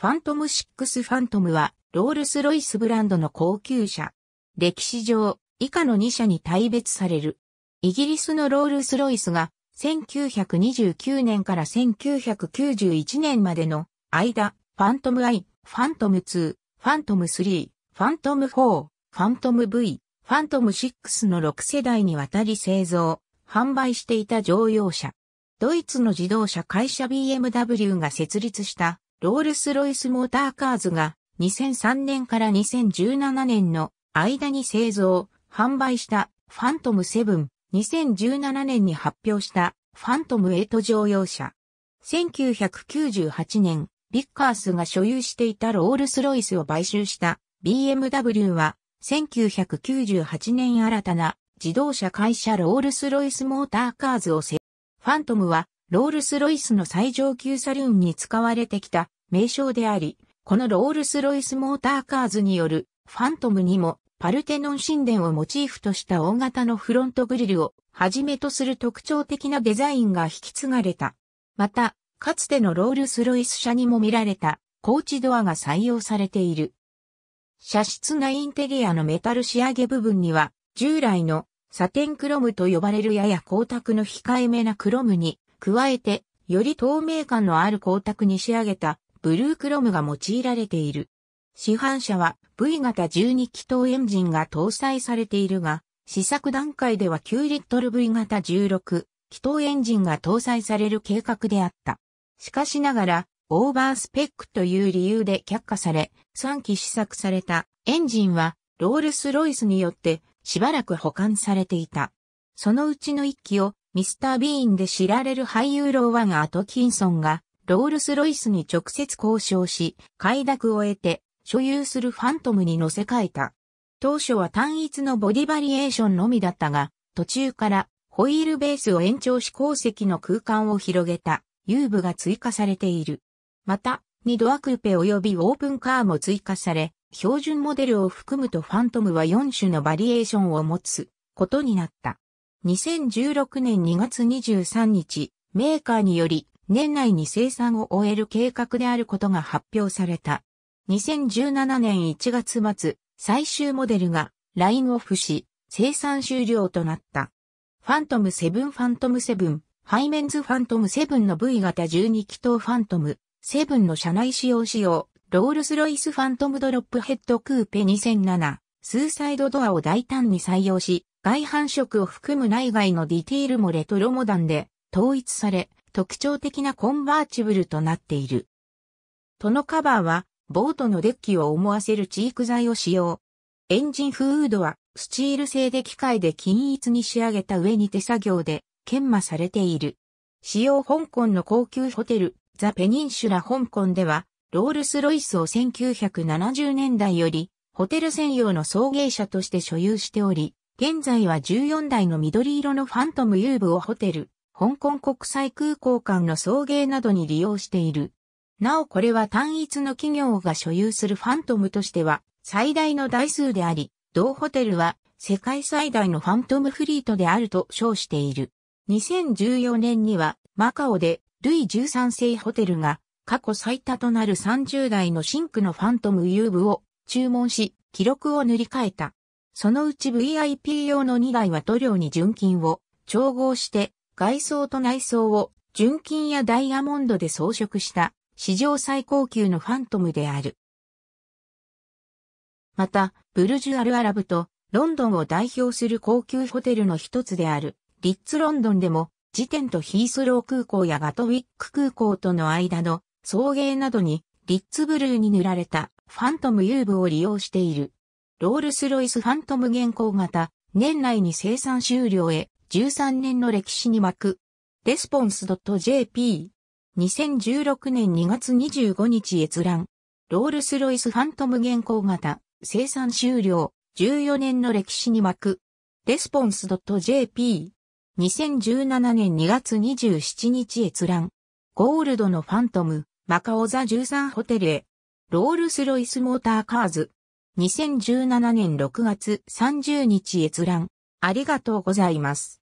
ファントム6ファントムは、ロールスロイスブランドの高級車。歴史上、以下の2社に大別される。イギリスのロールスロイスが、1929年から1991年までの間、ファントム I、ファントム2、ファントム3、ファントム4、ファントム V、ファントム6の6世代にわたり製造、販売していた乗用車。ドイツの自動車会社 BMW が設立したロールス・ロイス・モーターカーズが2003年から2017年の間に製造、販売したファントム7、2017年に発表したファントム8乗用車。1998年、ビッカースが所有していたロールス・ロイスを買収した BMW は、1998年新たな自動車会社ロールス・ロイス・モーターカーズを製ファントムはロールス・ロイスの最上級サルーンに使われてきた名称であり、このロールス・ロイス・モーターカーズによるファントムにもパルテノン神殿をモチーフとした大型のフロントグリルをはじめとする特徴的なデザインが引き継がれた。また、かつてのロールス・ロイス車にも見られたコーチドアが採用されている。車室内インテリアのメタル仕上げ部分には従来のサテンクロムと呼ばれるやや光沢の控えめなクロムに加えて、より透明感のある光沢に仕上げたブルークロムが用いられている。市販車は V 型12気筒エンジンが搭載されているが、試作段階では9リットル V 型16気筒エンジンが搭載される計画であった。しかしながら、オーバースペックという理由で却下され、3機試作されたエンジンはロールスロイスによってしばらく保管されていた。そのうちの1機をミスター・ビーンで知られる俳優ローワン・アトキンソンが、ロールス・ロイスに直接交渉し、快諾を得て、所有するファントムに乗せ替えた。当初は単一のボディバリエーションのみだったが、途中からホイールベースを延長し鉱石の空間を広げた遊具が追加されている。また、2ドアクーペ及びオープンカーも追加され、標準モデルを含むとファントムは4種のバリエーションを持つことになった。2016年2月23日、メーカーにより年内に生産を終える計画であることが発表された。2017年1月末、最終モデルがラインオフし、生産終了となった。ファントム7ファントム7、ハイメンズファントム7の V 型12気筒ファントム7の車内使用仕様、ロールスロイスファントムドロップヘッドクーペ2007、スーサイドドアを大胆に採用し、外反色を含む内外のディテールもレトロモダンで統一され、特徴的なコンバーチブルとなっている。トのカバーは、ボートのデッキを思わせるチーク材を使用。エンジンフードは、スチール製で機械で均一に仕上げた上に手作業で、研磨されている。使用香港の高級ホテル、ザ・ペニンシュラ香港では、ロールス・ロイスを1970年代より、ホテル専用の送迎車として所有しており、現在は14台の緑色のファントム遊具をホテル、香港国際空港間の送迎などに利用している。なおこれは単一の企業が所有するファントムとしては最大の台数であり、同ホテルは世界最大のファントムフリートであると称している。2014年にはマカオでルイ13世ホテルが過去最多となる30台のシンクのファントム遊具を注文し記録を塗り替えた。そのうち VIP 用の2台は塗料に純金を調合して外装と内装を純金やダイヤモンドで装飾した史上最高級のファントムである。また、ブルジュアルアラブとロンドンを代表する高級ホテルの一つであるリッツロンドンでも時点とヒースロー空港やガトウィック空港との間の送迎などにリッツブルーに塗られたファントム遊部を利用している。ロールスロイスファントム現行型、年内に生産終了へ、13年の歴史に巻く。レスポンス .jp。2016年2月25日閲覧。ロールスロイスファントム現行型、生産終了、14年の歴史に巻く。レスポンス .jp。2017年2月27日閲覧。ゴールドのファントム、マカオザ13ホテルへ。ロールスロイスモーターカーズ、2017年6月30日閲覧。ありがとうございます。